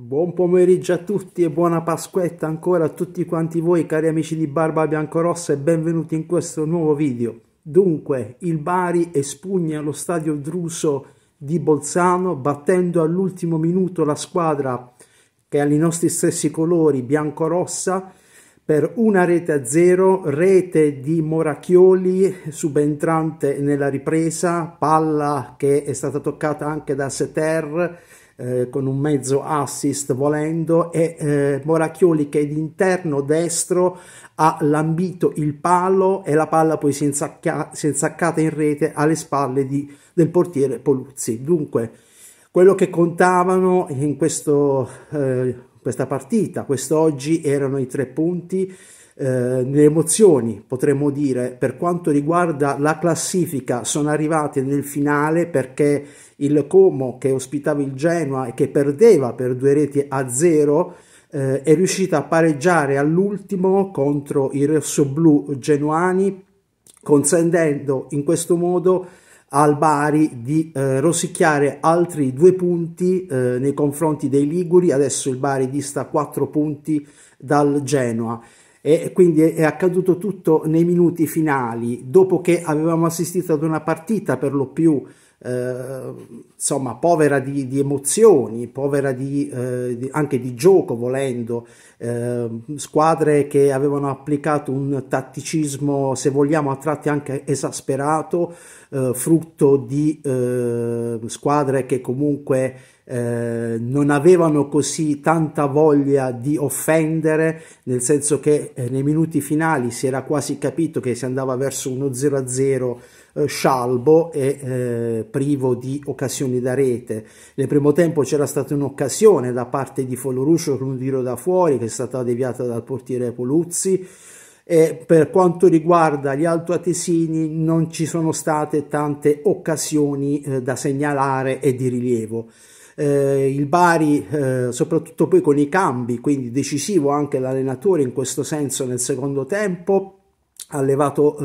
Buon pomeriggio a tutti e buona Pasquetta ancora a tutti quanti voi cari amici di Barba Biancorossa e benvenuti in questo nuovo video. Dunque, il Bari espugna lo stadio Druso di Bolzano battendo all'ultimo minuto la squadra che ha i nostri stessi colori, biancorossa, per una rete a zero, rete di Moracchioli subentrante nella ripresa, palla che è stata toccata anche da Seter, eh, con un mezzo assist volendo e eh, Moracchioli che di destro ha lambito il palo e la palla poi si è, insacca- si è insaccata in rete alle spalle di, del portiere Poluzzi. Dunque, quello che contavano in questo eh, questa partita. Quest'oggi erano i tre punti, eh, le emozioni potremmo dire. Per quanto riguarda la classifica sono arrivate nel finale perché il Como che ospitava il Genoa e che perdeva per due reti a zero eh, è riuscita a pareggiare all'ultimo contro i rossoblù genuani consentendo in questo modo al Bari di eh, rosicchiare altri due punti eh, nei confronti dei Liguri, adesso il Bari dista quattro punti dal Genoa e quindi è accaduto tutto nei minuti finali, dopo che avevamo assistito ad una partita per lo più eh, insomma povera di, di, emozioni, povera di, eh, di, anche di gioco volendo, eh, squadre che avevano applicato un tatticismo se vogliamo a tratti anche esasperato, eh, frutto di eh, squadre che comunque eh, non avevano così tanta voglia di offendere, nel senso che eh, nei minuti finali si era quasi capito che si andava verso uno 0-0 eh, scialbo e eh, privo di occasioni da rete. Nel primo tempo c'era stata un'occasione da parte di Foloruscio con un tiro da fuori che è stata deviata dal portiere Poluzzi. E per quanto riguarda gli altoatesini non ci sono state tante occasioni eh, da segnalare e di rilievo. Eh, il Bari, eh, soprattutto poi con i cambi, quindi decisivo anche l'allenatore in questo senso nel secondo tempo, ha levato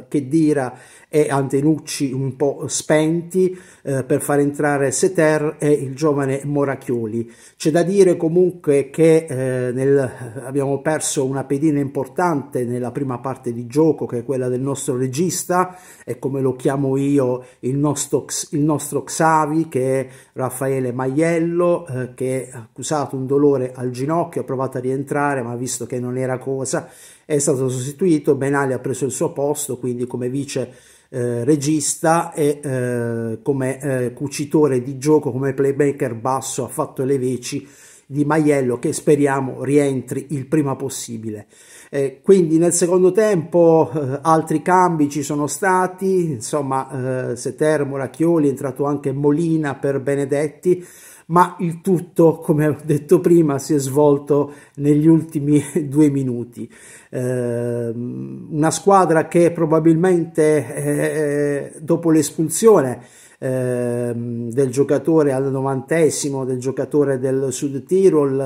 eh, Chedira e Antenucci un po' spenti eh, per far entrare Seter e il giovane Moracchioli. C'è da dire comunque che eh, nel, abbiamo perso una pedina importante nella prima parte di gioco che è quella del nostro regista e come lo chiamo io il nostro, il nostro Xavi che è Raffaele Maiello eh, che ha accusato un dolore al ginocchio, ha provato a rientrare ma visto che non era cosa è stato sostituito Benali Vitale ha preso il suo posto, quindi come vice eh, regista e eh, come eh, cucitore di gioco, come playmaker basso ha fatto le veci di Maiello che speriamo rientri il prima possibile. Eh, quindi nel secondo tempo eh, altri cambi ci sono stati, insomma eh, Setermo, Racchioli, è entrato anche Molina per Benedetti, ma il tutto, come ho detto prima, si è svolto negli ultimi due minuti. Eh, una squadra che probabilmente eh, dopo l'espulsione eh, del giocatore al novantesimo, del giocatore del Sud Tirol,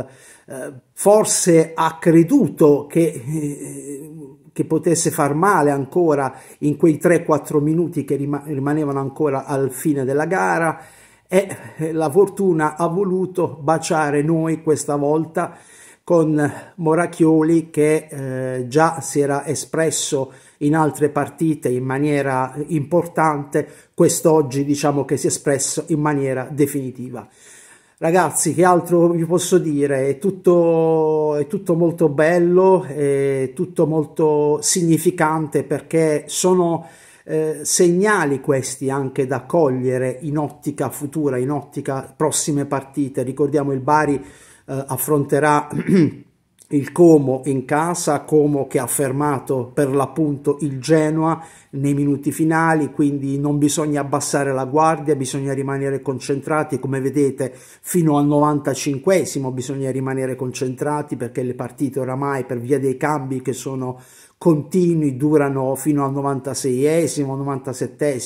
eh, forse ha creduto che eh, che potesse far male ancora in quei 3-4 minuti che rimanevano ancora al fine della gara e eh, la fortuna ha voluto baciare noi questa volta con Moracchioli che eh, già si era espresso in altre partite in maniera importante, quest'oggi diciamo che si è espresso in maniera definitiva. Ragazzi, che altro vi posso dire? È tutto, è tutto molto bello, è tutto molto significante perché sono eh, segnali questi anche da cogliere in ottica futura, in ottica prossime partite. Ricordiamo il Bari eh, affronterà il Como in casa, Como che ha fermato per l'appunto il Genoa nei minuti finali, quindi non bisogna abbassare la guardia, bisogna rimanere concentrati, come vedete fino al 95 bisogna rimanere concentrati perché le partite oramai per via dei cambi che sono continui durano fino al 96 esimo 97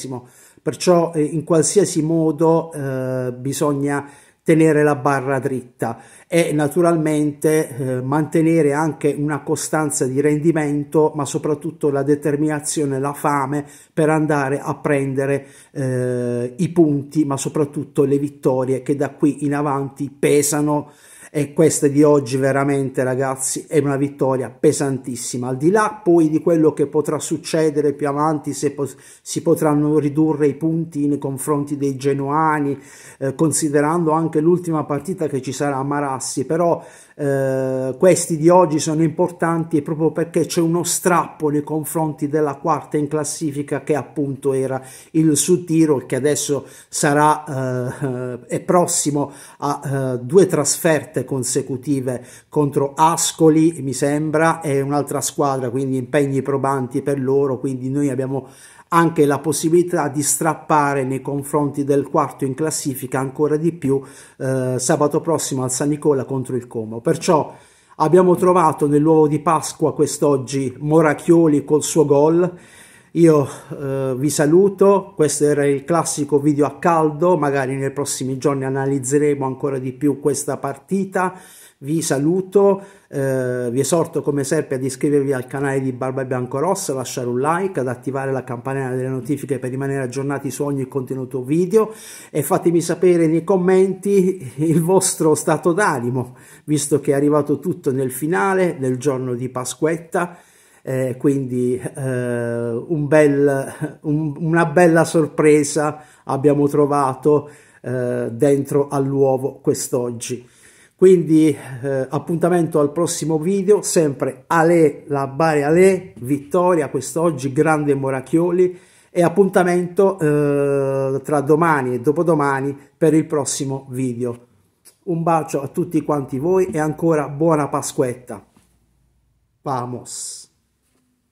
perciò eh, in qualsiasi modo eh, bisogna tenere la barra dritta e naturalmente eh, mantenere anche una costanza di rendimento ma soprattutto la determinazione la fame per andare a prendere eh, i punti ma soprattutto le vittorie che da qui in avanti pesano e questa di oggi veramente ragazzi è una vittoria pesantissima al di là poi di quello che potrà succedere più avanti se po si potranno ridurre i punti nei confronti dei genuani eh, considerando anche l'ultima partita che ci sarà a Marassi però eh, questi di oggi sono importanti proprio perché c'è uno strappo nei confronti della quarta in classifica che appunto era il su Sutiro che adesso sarà eh, è prossimo a eh, due trasferte consecutive contro Ascoli, mi sembra, e un'altra squadra, quindi impegni probanti per loro, quindi noi abbiamo anche la possibilità di strappare nei confronti del quarto in classifica ancora di più eh, sabato prossimo al San Nicola contro il Como. Perciò abbiamo trovato nell'uovo di Pasqua quest'oggi Morachioli col suo gol io eh, vi saluto, questo era il classico video a caldo, magari nei prossimi giorni analizzeremo ancora di più questa partita. Vi saluto, eh, vi esorto come sempre ad iscrivervi al canale di Barba Biancorossa, lasciare un like, ad attivare la campanella delle notifiche per rimanere aggiornati su ogni contenuto video e fatemi sapere nei commenti il vostro stato d'animo, visto che è arrivato tutto nel finale del giorno di Pasquetta eh, quindi eh, un bel, un, una bella sorpresa abbiamo trovato eh, dentro all'uovo quest'oggi. Quindi eh, appuntamento al prossimo video, sempre Ale, la Bari Ale, vittoria quest'oggi, grande Moracchioli e appuntamento eh, tra domani e dopodomani per il prossimo video. Un bacio a tutti quanti voi e ancora buona Pasquetta. Vamos!